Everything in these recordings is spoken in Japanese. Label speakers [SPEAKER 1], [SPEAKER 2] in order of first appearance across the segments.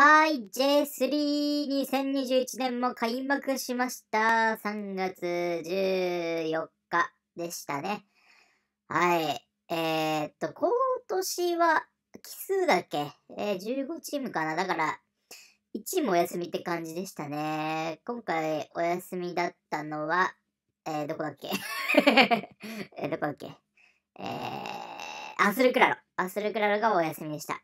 [SPEAKER 1] はい、J32021 年も開幕しました。3月14日でしたね。はい。えー、っと、今年は奇数だっけえー、15チームかな。だから、1チームお休みって感じでしたね。今回お休みだったのは、えー、どこだっけ えー、どこだっけえー、アスルクラロ。アスルクラロがお休みでした。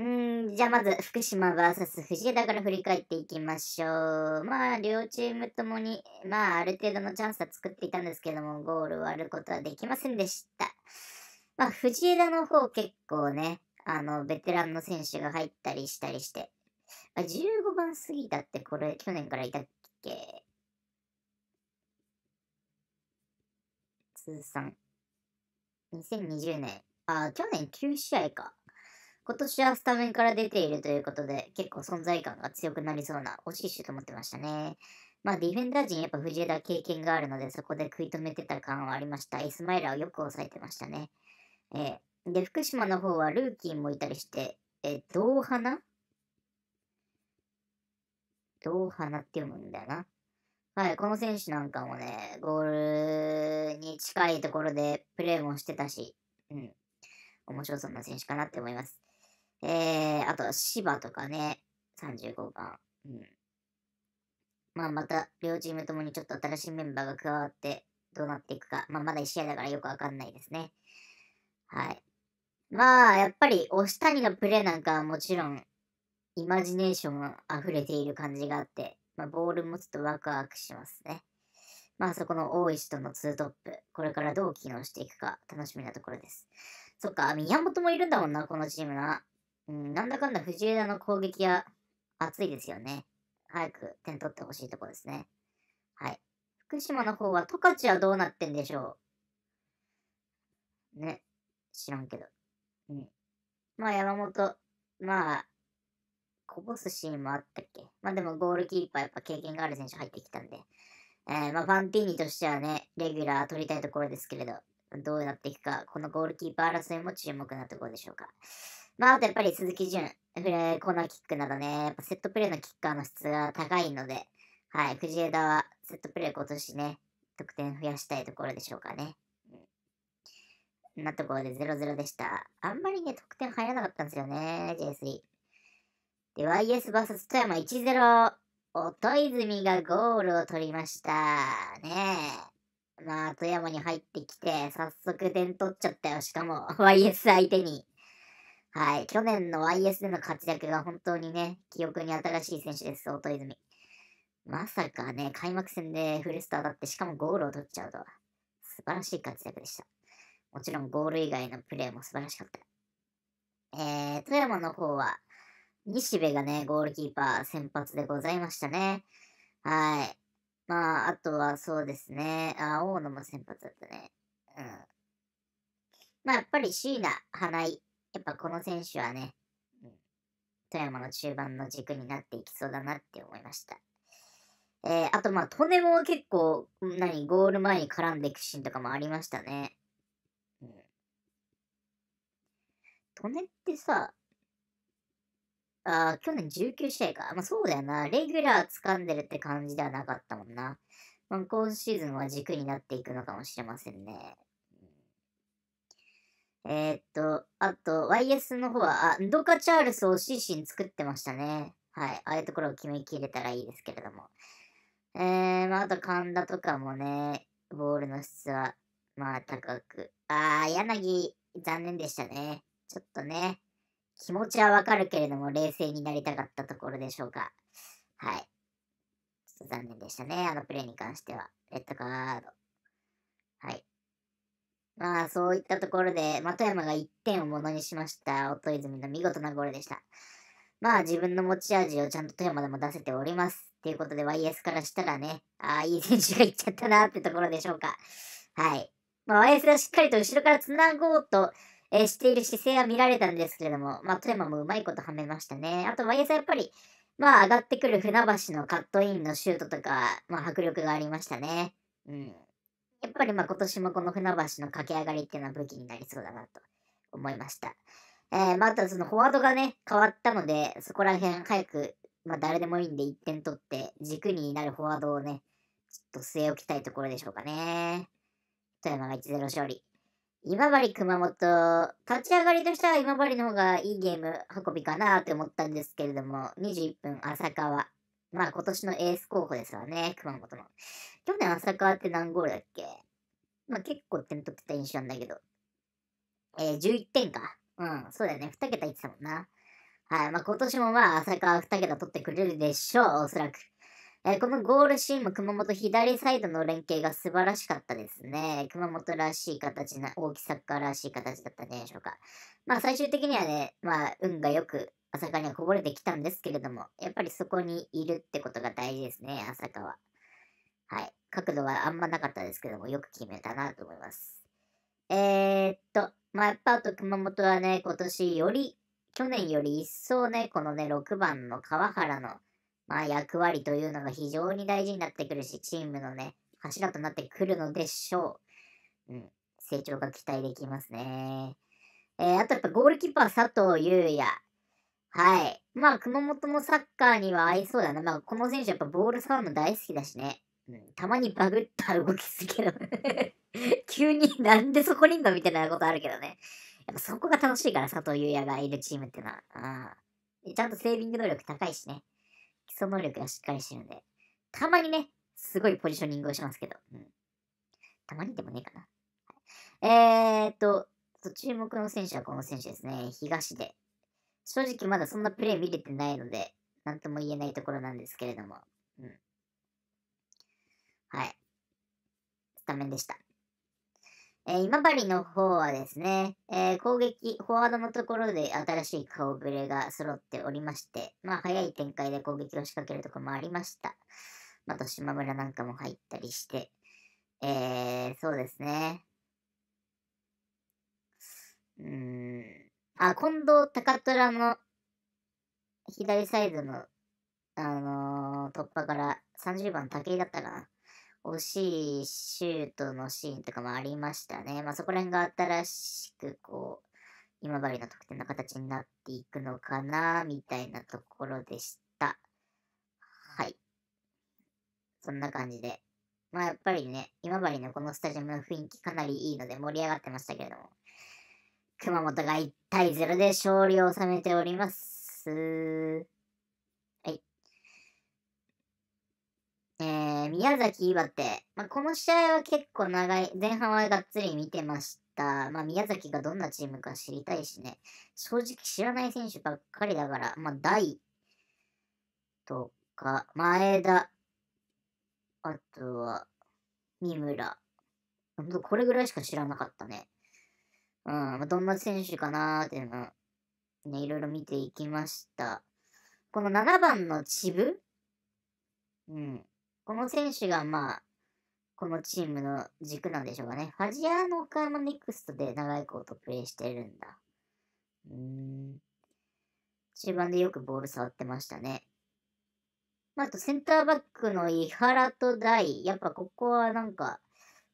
[SPEAKER 1] うんじゃあまず福島 VS 藤枝から振り返っていきましょう。まあ両チームともに、まあある程度のチャンスは作っていたんですけども、ゴールを割ることはできませんでした。まあ藤枝の方結構ね、あのベテランの選手が入ったりしたりして、あ15番過ぎたってこれ去年からいたっけ通算2020年、あ去年9試合か。今年はスタメンから出ているということで、結構存在感が強くなりそうなオしいシュと思ってましたね。まあディフェンダー陣やっぱ藤枝経験があるので、そこで食い止めてた感はありました。イスマイラーをよく抑えてましたね。えー、で、福島の方はルーキーもいたりして、えー、ドーハナって読むんだよな。はい、この選手なんかもね、ゴールに近いところでプレーもしてたし、うん、面白そうな選手かなって思います。えー、あと、芝とかね、35番。うん。まあ、また、両チームともにちょっと新しいメンバーが加わって、どうなっていくか。まあ、まだ1試合だからよくわかんないですね。はい。まあ、やっぱり、押谷のプレーなんかはもちろん、イマジネーション溢れている感じがあって、まあ、ボールもちょっとワクワクしますね。まあそこの大石とのツートップ、これからどう機能していくか楽しみなところです。そっか、宮本もいるんだもんな、このチームな。うん、なんだかんだ藤枝の攻撃は熱いですよね。早く点取ってほしいとこですね。はい。福島の方は、十勝はどうなってんでしょうね。知らんけど。うん。まあ、山本、まあ、こぼすシーンもあったっけまあでもゴールキーパーやっぱ経験がある選手入ってきたんで。えー、まあファンティーニとしてはね、レギュラー取りたいところですけれど、どうなっていくか、このゴールキーパー争いも注目なところでしょうか。まあ、あとやっぱり鈴木潤、フレコーナーキックなどね、やっぱセットプレーのキッカーの質が高いので、はい、藤枝はセットプレー今年ね、得点増やしたいところでしょうかね。うん、なところで0-0でした。あんまりね、得点入らなかったんですよね、J3。で、YSVS 富山1-0。音泉がゴールを取りました。ねえ。まあ、富山に入ってきて、早速点取っちゃったよ。しかも、YS 相手に。はい、去年の YS での活躍が本当にね、記憶に新しい選手です、大当泉。まさかね、開幕戦でフルスターだって、しかもゴールを取っちゃうとは、素晴らしい活躍でした。もちろんゴール以外のプレーも素晴らしかった。えー、富山の方は、西部がね、ゴールキーパー先発でございましたね。はい。まあ、あとはそうですね。あ、大野も先発だったね。うん。まあ、やっぱり椎名、花井、やっぱこの選手はね、うん、富山の中盤の軸になっていきそうだなって思いました。えー、あとまあ、トネも結構、何、ゴール前に絡んでいくシーンとかもありましたね。うん。トネってさ、あ去年19試合か。まあそうだよな。レギュラー掴んでるって感じではなかったもんな。まあ、今シーズンは軸になっていくのかもしれませんね。えー、っと、あと、YS の方は、あ、ドカチャールスをシー作ってましたね。はい。ああいうところを決めきれたらいいですけれども。えー、まあ、あと神田とかもね、ボールの質は、まあ、高く。あー、柳、残念でしたね。ちょっとね、気持ちはわかるけれども、冷静になりたかったところでしょうか。はい。ちょっと残念でしたね。あのプレイに関しては。レッドカード。はい。まあ、そういったところで、富山が1点をものにしました。音泉の見事なゴールでした。まあ、自分の持ち味をちゃんと富山でも出せております。っていうことで、YS からしたらね、ああ、いい選手がいっちゃったなってところでしょうか。はい。まあ、YS がしっかりと後ろから繋ごうと、えー、している姿勢は見られたんですけれども、まあ、富山もうまいことはめましたね。あと、YS はやっぱり、まあ、上がってくる船橋のカットインのシュートとか、まあ、迫力がありましたね。うん。やっぱりまあ今年もこの船橋の駆け上がりっていうのは武器になりそうだなと思いました。えー、またそのフォワードがね、変わったので、そこら辺早く、まあ誰でもいいんで1点取って、軸になるフォワードをね、ちょっと据え置きたいところでしょうかね。富山が1-0勝利。今治熊本、立ち上がりとしては今治の方がいいゲーム運びかなと思ったんですけれども、21分浅川、まあ今年のエース候補ですわね、熊本の。去年浅川って何ゴールだっけまあ結構点取ってた印象なんだけど。えー、11点か。うん、そうだよね。2桁いってたもんな。はい。まあ、今年もまあ、浅川2桁取ってくれるでしょう、おそらく。えー、このゴールシーンも熊本左サイドの連携が素晴らしかったですね。熊本らしい形な、大きさからしい形だったんじゃないでしょうか。まあ、最終的にはね、まあ、運が良く、朝霞にこぼれてきたんですけれども、やっぱりそこにいるってことが大事ですね、朝霞は。はい。角度はあんまなかったですけども、よく決めたなと思います。えー、っと、まあ、やっぱあと熊本はね、今年より、去年より一層ね、このね、6番の川原の、まあ、役割というのが非常に大事になってくるし、チームのね、柱となってくるのでしょう。うん。成長が期待できますね。えー、あとやっぱゴールキーパー佐藤優也。はい。まあ、熊本のサッカーには合いそうだな。まあ、この選手やっぱボール触るの大好きだしね。うん、たまにバグった動きするけど 急になんでそこにいんのみたいなことあるけどね。やっぱそこが楽しいから、佐藤優也がいるチームってのは。ん。ちゃんとセービング能力高いしね。基礎能力がしっかりしてるんで。たまにね、すごいポジショニングをしますけど。うん、たまにでもねえかな。えー、っと、注目の選手はこの選手ですね。東で。正直まだそんなプレイ見れてないので、なんとも言えないところなんですけれども。うん。はい。スタメンでした。えー、今治の方はですね、えー、攻撃、フォワードのところで新しい顔ぶれが揃っておりまして、まあ早い展開で攻撃を仕掛けるとこもありました。また島村なんかも入ったりして、えー、そうですね。うーん。あ、近藤高虎の左サイドの、あのー、突破から30番武井だったかな。惜しいシュートのシーンとかもありましたね。まあ、そこら辺が新しく、こう、今治の得点の形になっていくのかな、みたいなところでした。はい。そんな感じで。まあ、やっぱりね、今治のこのスタジアムの雰囲気かなりいいので盛り上がってましたけれども。熊本が1対0で勝利を収めております。はい。えー、宮崎岩手。まあ、この試合は結構長い、前半はがっつり見てました。まあ、宮崎がどんなチームか知りたいしね。正直知らない選手ばっかりだから、まあ、大とか、前田、あとは、三村。これぐらいしか知らなかったね。うん、どんな選手かなーっていうのを、ね、いろいろ見ていきました。この7番のチブうん。この選手が、まあ、このチームの軸なんでしょうかね。ファジアの岡山ネクストで長いことプレイしてるんだ。うーん。中盤でよくボール触ってましたね。まあ、あとセンターバックの井原と大。やっぱここはなんか、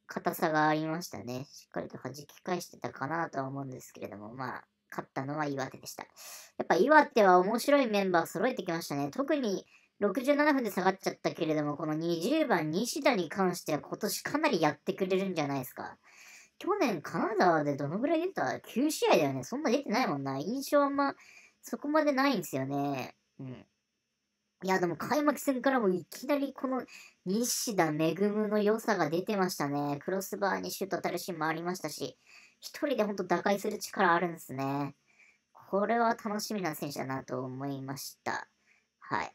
[SPEAKER 1] 硬さがありましたね。しっかりと弾き返してたかなとは思うんですけれども、まあ、勝ったのは岩手でした。やっぱ岩手は面白いメンバー揃えてきましたね。特に67分で下がっちゃったけれども、この20番西田に関しては今年かなりやってくれるんじゃないですか。去年カナダでどのぐらい出た ?9 試合だよね。そんな出てないもんな。印象あんまそこまでないんですよね。うん。いや、でも開幕戦からもいきなりこの西田恵の良さが出てましたね。クロスバーにシュート当たるシーンもありましたし、一人でほんと打開する力あるんですね。これは楽しみな選手だなと思いました。はい。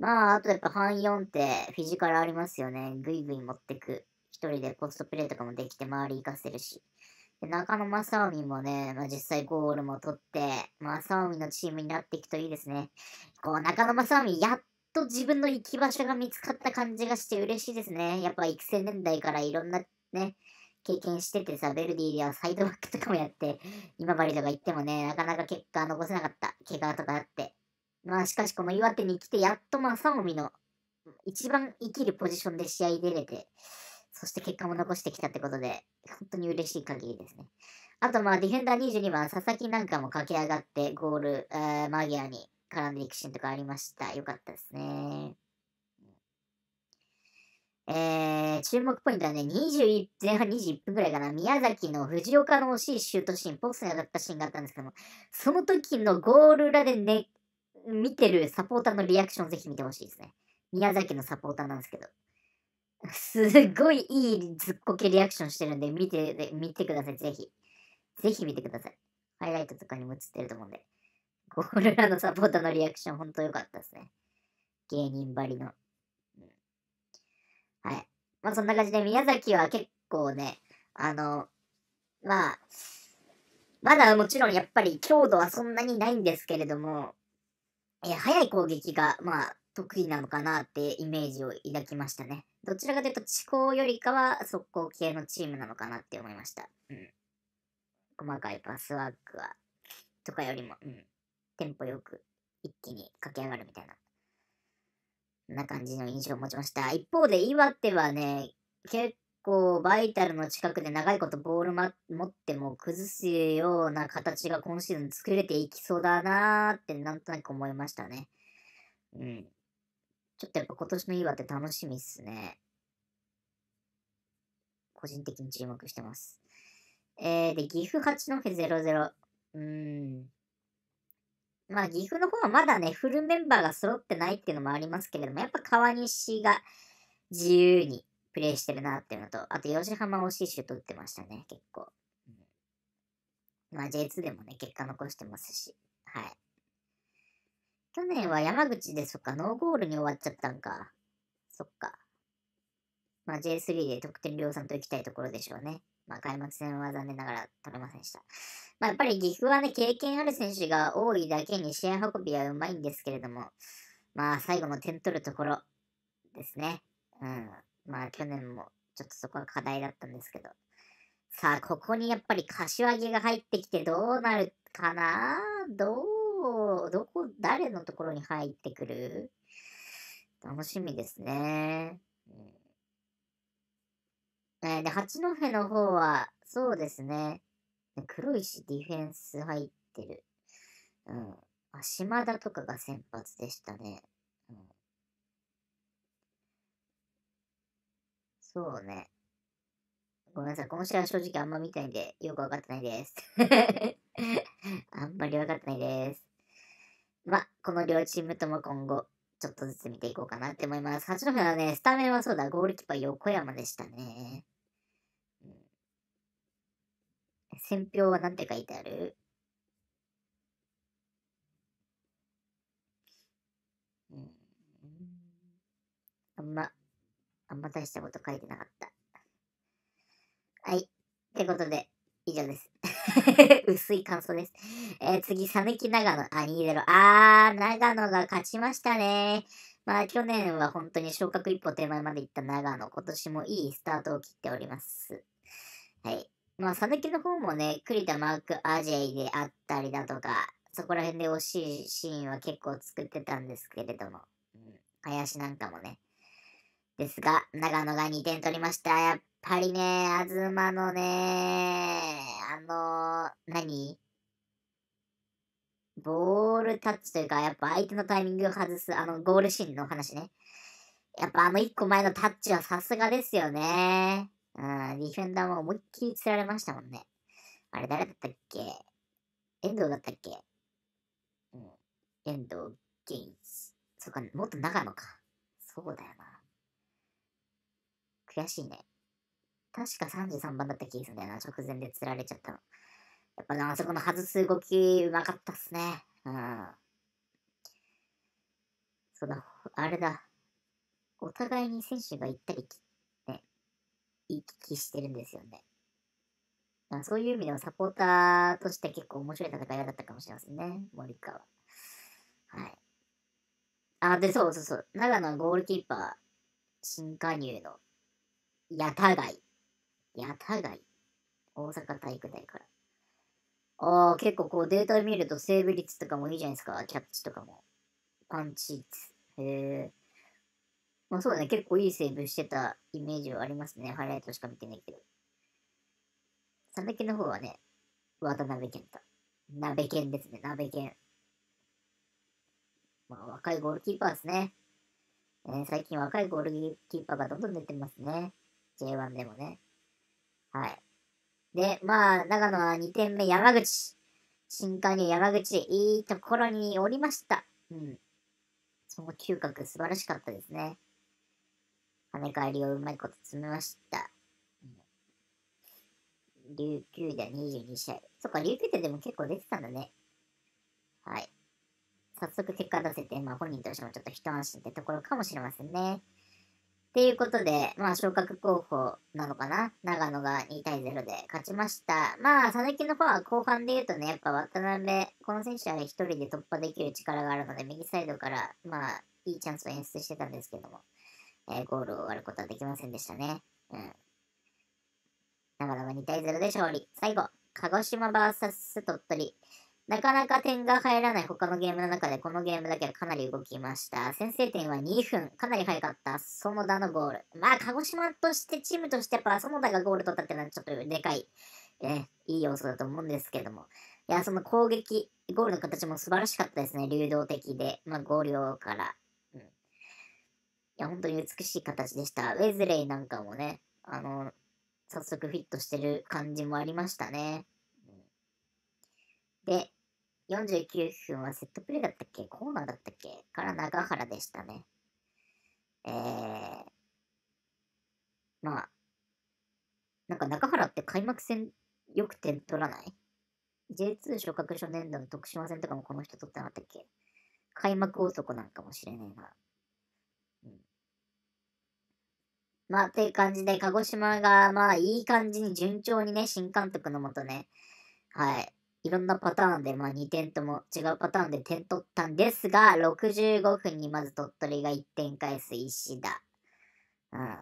[SPEAKER 1] まあ、あとやっぱ半4ってフィジカルありますよね。ぐいぐい持ってく。一人でポストプレイとかもできて周り行かせるし。中野正臣もね、まあ、実際ゴールも取って、正臣のチームになっていくといいですね。こう、中野正臣、やっと自分の行き場所が見つかった感じがして嬉しいですね。やっぱ育成年代からいろんなね、経験しててさ、ベルディではサイドバックとかもやって、今治とか行ってもね、なかなか結果残せなかった。怪我とかあって。まあしかしこの岩手に来て、やっと正臣の一番生きるポジションで試合出れて、そして結果も残してきたってことで、本当に嬉しい限りですね。あと、まあ、ディフェンダー22番、佐々木なんかも駆け上がって、ゴール、えー、ギアに絡んでいくシーンとかありました。よかったですね。えー、注目ポイントはね、21前半21分くらいかな、宮崎の藤岡の惜しいシュートシーン、ポストに当たったシーンがあったんですけども、その時のゴール裏でね、見てるサポーターのリアクションぜひ見てほしいですね。宮崎のサポーターなんですけど。すっごいいいずっこけリアクションしてるんで、見て、見てください、ぜひ。ぜひ見てください。ハイライトとかにも映ってると思うんで。ゴールラのサポーターのリアクション、ほんと良かったですね。芸人ばりの。うん、はい。まあそんな感じで、宮崎は結構ね、あの、まあ、まだもちろんやっぱり強度はそんなにないんですけれども、え早い攻撃が、まあ、得意なのかなってイメージを抱きましたね。どちらかというと、地高よりかは速攻系のチームなのかなって思いました。うん。細かいパスワークは、とかよりも、うん。テンポよく、一気に駆け上がるみたいな、な感じの印象を持ちました。一方で、岩手はね、結構バイタルの近くで長いことボール、ま、持っても崩すような形が今シーズン作れていきそうだなーってなんとなく思いましたね。うん。ちょっとやっぱ今年の岩手楽しみっすね。個人的に注目してます。えー、で、岐阜八戸00。うーん。まあ、岐阜の方はまだね、フルメンバーが揃ってないっていうのもありますけれども、やっぱ川西が自由にプレイしてるなっていうのと、あと吉浜惜しいシュート打ってましたね、結構。うん、まあ、J2 でもね、結果残してますし、はい。去年は山口で、そっか、ノーゴールに終わっちゃったんか。そっか。まあ、J3 で得点量産と行きたいところでしょうね。まあ、開幕戦は残念ながら取れませんでした。まあ、やっぱり岐阜はね、経験ある選手が多いだけに試合運びはうまいんですけれども、まあ、最後の点取るところですね。うん。まあ、去年もちょっとそこは課題だったんですけど。さあ、ここにやっぱり柏木が入ってきてどうなるかなどうこ、どこ、誰のところに入ってくる楽しみですね。うん、えー、で、八戸の方は、そうですね。黒石ディフェンス入ってる。うん。あ、島田とかが先発でしたね。うん。そうね。ごめんなさい。この試合は正直あんま見たいんで、よくわかってないです。あんまりわかってないです。あ、この両チームとも今後、ちょっとずつ見ていこうかなって思います。八戸はね、スタメンはそうだ、ゴールキーパー横山でしたね。うん、は何て書いてあるうん。あんま、あんま大したこと書いてなかった。はい。ってことで、以上です。薄い感想です。えー、次、サ岐キ長野、あ、2-0。あー、長野が勝ちましたね。まあ、去年は本当に昇格一歩手前まで行った長野、今年もいいスタートを切っております。はい。まあ、サヌキの方もね、栗田マーク・アジェイであったりだとか、そこら辺で惜しいシーンは結構作ってたんですけれども、うん、林なんかもね。ですが、長野が2点取りました。やっぱりね、東のね、あの、何ボールタッチというか、やっぱ相手のタイミングを外す、あの、ゴールシーンの話ね。やっぱあの一個前のタッチはさすがですよね。うん、ディフェンダーも思いっきり釣られましたもんね。あれ誰だったっけ遠藤だったっけうん。遠藤ゲイツ。そっか、もっと長野か。そうだよな。悔しいね。確か33番だった気がするんだよな、直前で釣られちゃったの。やっぱな、あそこの外す動き、うまかったっすね。うん。その、あれだ。お互いに選手が行ったり来ね、行き来してるんですよね。そういう意味ではサポーターとして結構面白い戦いだったかもしれませんね、森川。はい。あ、で、そうそうそう。長野ゴールキーパー、新加入の、やたがい。八田い。大阪体育大から。ああ、結構こうデータ見るとセーブ率とかもいいじゃないですか。キャッチとかも。パンチ率。へえ。まあそうだね。結構いいセーブしてたイメージはありますね。ハイライトしか見てないけど。三崎の方はね、渡辺健太。鍋健ですね。鍋健。まあ若いゴールキーパーですね。えー、最近若いゴールキーパーがどんどん出てますね。J1 でもね。はい。で、まあ、長野は2点目、山口。新加入山口、いいところにおりました。うん。その嗅覚素晴らしかったですね。跳ね返りをうまいこと詰めました。うん、琉球では22試合。そっか、琉球ってでも結構出てたんだね。はい。早速結果出せて、まあ本人としてもちょっと一安心ってところかもしれませんね。ていうことで、まあ、昇格候補なのかな長野が2対0で勝ちました。まあ、佐々木の方は後半で言うとね、やっぱ渡辺、この選手は1人で突破できる力があるので、右サイドから、まあ、いいチャンスを演出してたんですけども、えー、ゴールを割ることはできませんでしたね。うん。長野が2対0で勝利。最後、鹿児島 VS 鳥取。なかなか点が入らない他のゲームの中でこのゲームだけはかなり動きました。先制点は2分、かなり早かった、園田のゴール。まあ、鹿児島としてチームとしてやっぱ園田がゴール取ったっていうのはちょっとでかい、ね、いい要素だと思うんですけども。いや、その攻撃、ゴールの形も素晴らしかったですね。流動的で、まあ、ゴーから。うん。いや、本当に美しい形でした。ウェズレイなんかもね、あの、早速フィットしてる感じもありましたね。うん、で、49分はセットプレーだったっけコーナーだったっけから長原でしたね。えー、まあ、なんか中原って開幕戦よく点取らない ?J2 昇格初年度の徳島戦とかもこの人取ってなかったっけ開幕男なんかもしれねえな。うん。まあ、っていう感じで、鹿児島が、まあ、いい感じに順調にね、新監督のもとね、はい、いろんなパターンで、まあ、2点とも違うパターンで点取ったんですが、65分にまず鳥取が1点返す石田。うん。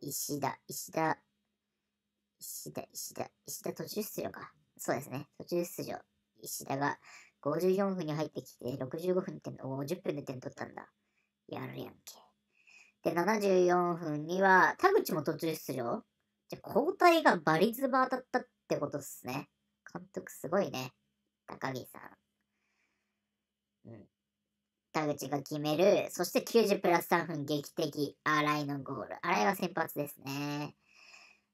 [SPEAKER 1] 石田、石田、石田、石田、石田途中出場か。そうですね。途中出場。石田が54分に入ってきて、65分点、1 0分で点取ったんだ。やるやんけ。で、74分には、田口も途中出場じゃ、交代がバリズバーだったってことっすね。監督すごいね。高木さん。うん。田口が決める。そして90プラス3分劇的。荒井のゴール。荒井は先発ですね。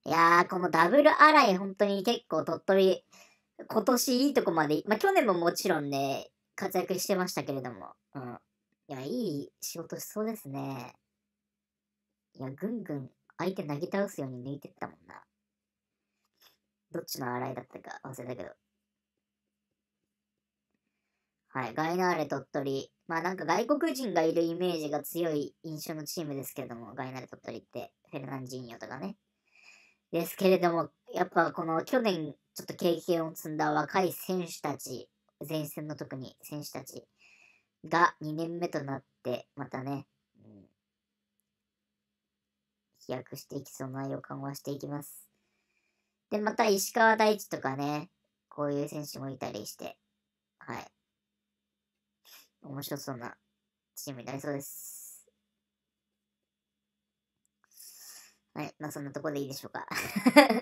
[SPEAKER 1] いやー、このダブル荒井、本当に結構鳥取、今年いいとこまで、まあ去年ももちろんね、活躍してましたけれども。うん。いや、いい仕事しそうですね。いや、ぐんぐん相手投げ倒すように抜いてったもんな。どっちの洗いだったか忘れたけど。はい、ガイナーレ鳥取。まあなんか外国人がいるイメージが強い印象のチームですけれども、ガイナーレ鳥取って、フェルナンジーニョとかね。ですけれども、やっぱこの去年ちょっと経験を積んだ若い選手たち、前線の特に選手たちが2年目となって、またね、うん、飛躍していきそうな予感はしていきます。で、また石川大地とかね、こういう選手もいたりして、はい。面白そうなチームになりそうです。はい。まあ、そんなとこでいいでしょうか。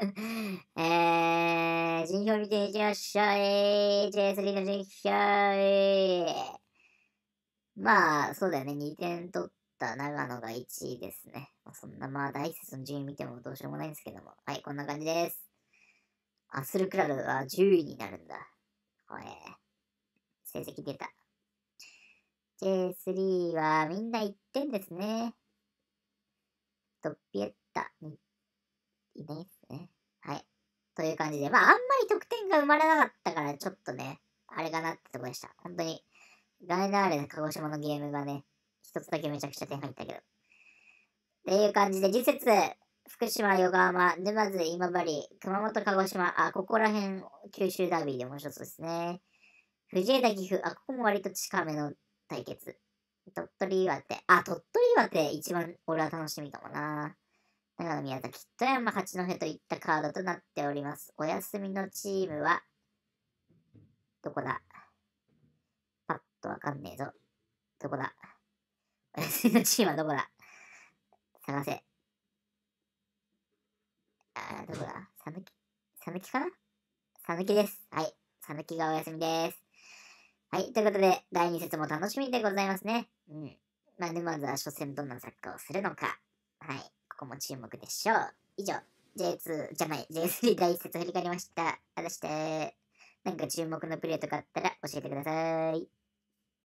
[SPEAKER 1] えー、順表見ていきましょう。えー、J3 の順表。えー、まあ、そうだよね。2点取った長野が1位ですね。まあ、そんな、まあ、大切の順位見てもどうしようもないんですけども。はい、こんな感じです。アスルクラブは10位になるんだ。これ、成績出た。J3 はみんな1点ですね。ドピエッタいないですね。はい。という感じで、まあ、あんまり得点が生まれなかったから、ちょっとね、あれかなってとこでした。本当に、ガイナーレの鹿児島のゲームがね、一つだけめちゃくちゃ点入ったけど。っていう感じで、次節、福島、横浜、沼津、今治、熊本、鹿児島、あ、ここら辺、九州ダービーで面白そうですね。藤枝、岐阜、あ、ここも割と近めの対決。鳥取、岩手、あ、鳥取、岩手、一番俺は楽しみかもな。長野、宮崎、富山、八戸といったカードとなっております。お休みのチームは、どこだパッとわかんねえぞ。どこだお休みのチームはどこだ探せ。あどこださぬき、さかなさぬです。はい。サぬキがお休みです。はい。ということで、第2節も楽しみでございますね。うん。まあ、ね、まずは初戦どんなサッカーをするのか。はい。ここも注目でしょう。以上、J2 じゃない、J3 第1節振り返りました。果たして、なんか注目のプレーとかあったら教えてください。